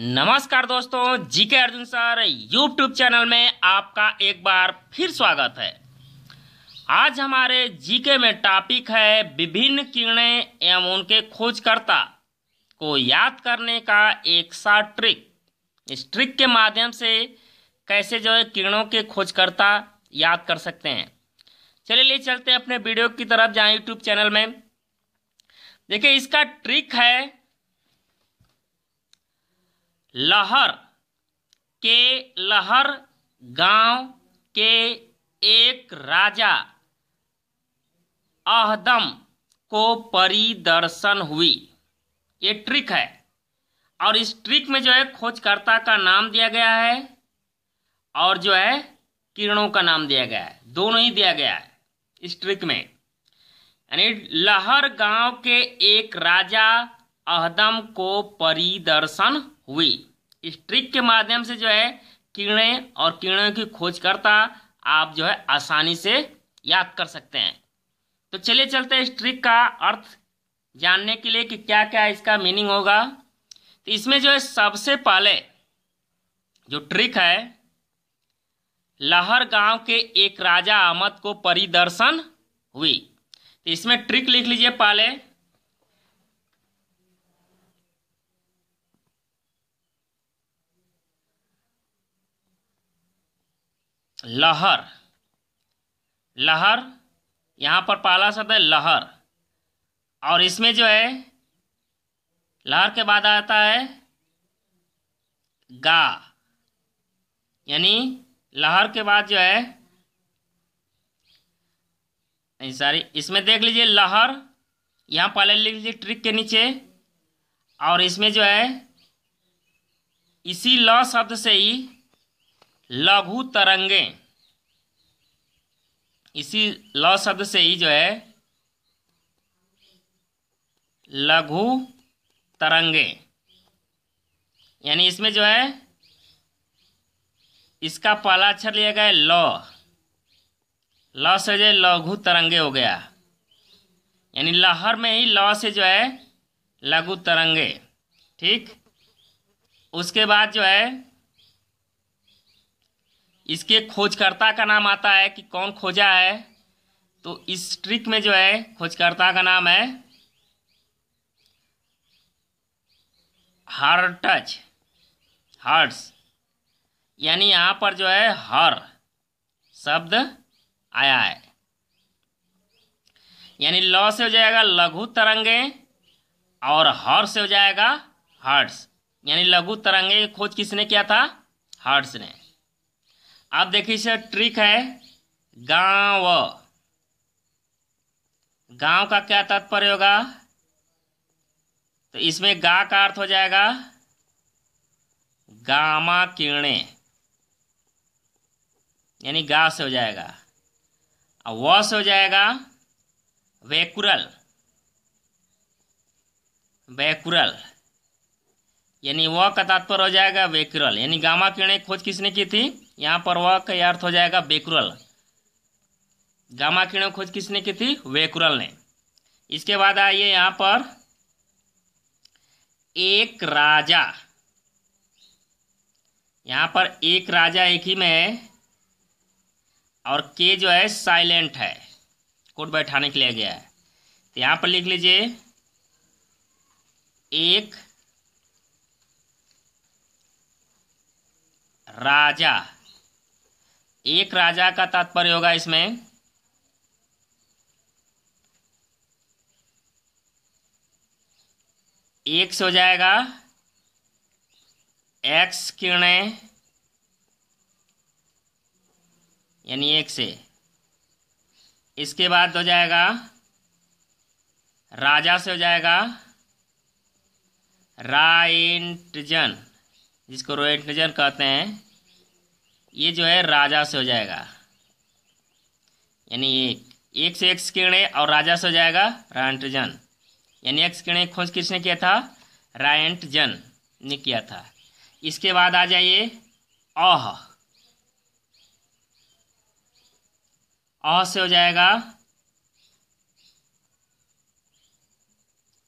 नमस्कार दोस्तों GK Arjun sir YouTube channel में आपका एक बार फिर स्वागत है आज हमारे जीके में टॉपिक है विभिन्न किरणें एवं उनके खोजकर्ता को याद करने का एक सा ट्रिक इस ट्रिक के माध्यम से कैसे जो है किरणों के खोजकर्ता याद कर सकते हैं चलिए ले चलते हैं अपने वीडियो की तरफ जहाँ यूट्यूब चैनल में देखिए इसका ट्रिक है लहर के लहर गांव के एक राजा अहदम को परिदर्शन हुई ये ट्रिक है और इस ट्रिक में जो है खोजकर्ता का नाम दिया गया है और जो है किरणों का नाम दिया गया है दोनों ही दिया गया है इस ट्रिक में यानी लहर गांव के एक राजा अहदम को परिदर्शन हुई इस ट्रिक के माध्यम से जो है किरणें और किरणों की खोज करता आप जो है आसानी से याद कर सकते हैं तो चलिए चलते हैं इस ट्रिक का अर्थ जानने के लिए कि क्या क्या इसका मीनिंग होगा तो इसमें जो है सबसे पहले जो ट्रिक है लहर गांव के एक राजा अहमद को परिदर्शन हुई तो इसमें ट्रिक लिख लीजिए पहले लहर लहर यहाँ पर पहला शब्द है लहर और इसमें जो है लहर के बाद आता है गा यानी लहर के बाद जो है नहीं सॉरी इसमें देख लीजिए लहर यहाँ पहले लिख लीजिए ट्रिक के नीचे और इसमें जो है इसी ल शब्द से ही लघु तरंगे इसी ल शब्द से ही जो है लघु तरंगे यानी इसमें जो है इसका पहला अक्षर लिया गया ल ल से जो लघु तरंगे हो गया यानी लहर में ही ल से जो है लघु तरंगे ठीक उसके बाद जो है इसके खोजकर्ता का नाम आता है कि कौन खोजा है तो इस ट्रिक में जो है खोजकर्ता का नाम है हर टच हर्ट्स यानी यहाँ पर जो है हर शब्द आया है यानी लॉ से हो जाएगा लघु तरंगे और हर से हो जाएगा हर्ट्स यानी लघु तरंगे खोज किसने किया था हर्ट्स ने आप देखिए सर ट्रिक है गांव गांव का क्या तात्पर्य होगा तो इसमें गा का अर्थ हो जाएगा गामा किरणे यानी गा से हो जाएगा और व से हो जाएगा वैकुरल वैकुरल यानी व का तात्पर्य हो जाएगा वेक्यूरल यानी गामा की खोज किसने की थी यहाँ पर व का अर्थ हो जाएगा बेकुरल गामा किरण खोज किसने की थी वेकुरल ने इसके बाद आइए यहाँ पर एक राजा यहाँ पर एक राजा एक ही में है और के जो है साइलेंट है कोट बैठाने के लिए गया है तो यहाँ पर लिख लीजिए एक राजा एक राजा का तात्पर्य होगा इसमें एक से हो जाएगा एक्स किरणें यानी एक से इसके बाद हो जाएगा राजा से हो जाएगा राइंटजन जिसको रोएटनजर कहते हैं ये जो है राजा से हो जाएगा यानी एक एक से एक्स किरणें और राजा से हो जाएगा रायट्रजन यानी एक्स किरणें खोज किसने किया था रायट्रजन ने किया था इसके बाद आ जाइए अह अ से हो जाएगा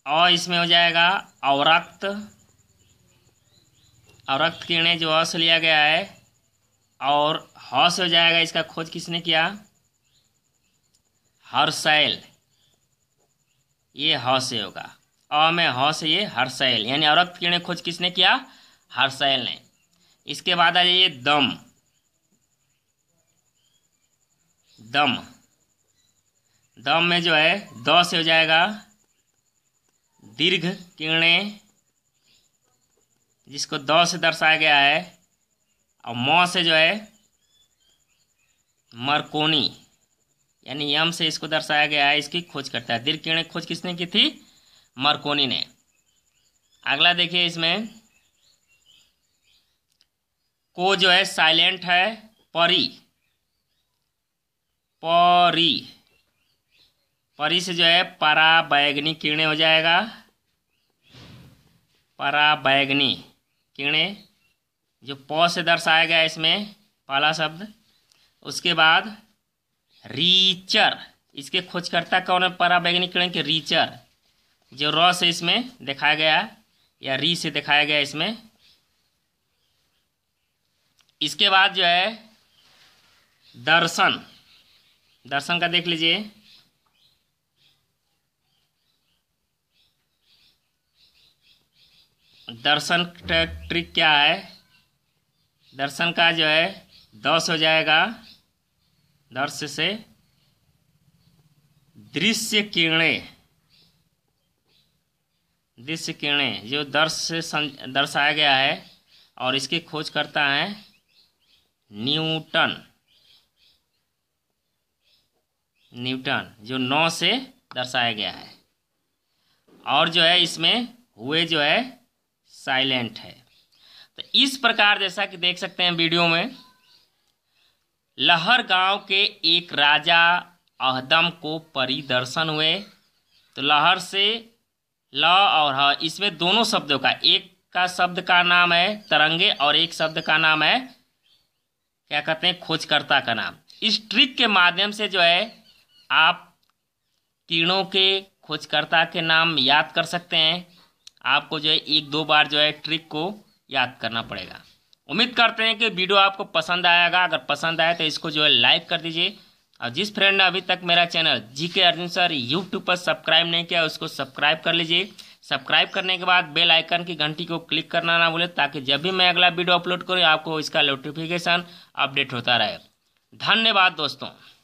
अ इसमें हो जाएगा अवरक्त और रक्त किरणें जो हौस लिया गया है और हौस हो जाएगा इसका खोज किसने किया हर्सैल ये हौस होगा अ में हौस ये हर्सैल यानी अरक्त किरणें खोज किसने किया हर्सैल ने इसके बाद आ जाइए दम दम दम में जो है द से हो जाएगा दीर्घ किरणें जिसको द से दर्शाया गया है और म से जो है मरकोनी यानी यम से इसको दर्शाया गया है इसकी खोज करता है दीर्घ किरण खोज किसने की थी मरकोनी ने अगला देखिए इसमें को जो है साइलेंट है परी परी परी से जो है पराबैगनी किरणें हो जाएगा पराबैगनी किरणें जो पौ से दर्शाया गया इसमें पहला शब्द उसके बाद रीचर इसके खोजकर्ता कौन है वैज्ञानिक किरण के रीचर जो र से इसमें दिखाया गया या री से दिखाया गया इसमें इसके बाद जो है दर्शन दर्शन का देख लीजिए दर्शन ट्रिक क्या है दर्शन का जो है दस हो जाएगा दर्श से दृश्य किरणें दृश्य किरणें जो दर्श से दर्शाया गया है और इसकी खोज करता है न्यूटन न्यूटन जो नौ से दर्शाया गया है और जो है इसमें हुए जो है साइलेंट है तो इस प्रकार जैसा कि देख सकते हैं वीडियो में लहर गांव के एक राजा अहदम को परिदर्शन हुए तो लहर से ल और ह इसमें दोनों शब्दों का एक का शब्द का नाम है तरंगे और एक शब्द का नाम है क्या कहते हैं खोजकर्ता का नाम इस ट्रिक के माध्यम से जो है आप किरणों के खोजकर्ता के नाम याद कर सकते हैं आपको जो है एक दो बार जो है ट्रिक को याद करना पड़ेगा उम्मीद करते हैं कि वीडियो आपको पसंद आएगा अगर पसंद आए तो इसको जो है लाइक कर दीजिए और जिस फ्रेंड ने अभी तक मेरा channel G K Arjun sir YouTube पर सब्सक्राइब नहीं किया उसको सब्सक्राइब कर लीजिए सब्सक्राइब करने के बाद बेल आइकन की घंटी को क्लिक करना ना भूलें ताकि जब भी मैं अगला वीडियो अपलोड करूँ आपको इसका नोटिफिकेशन अपडेट होता रहे धन्यवाद दोस्तों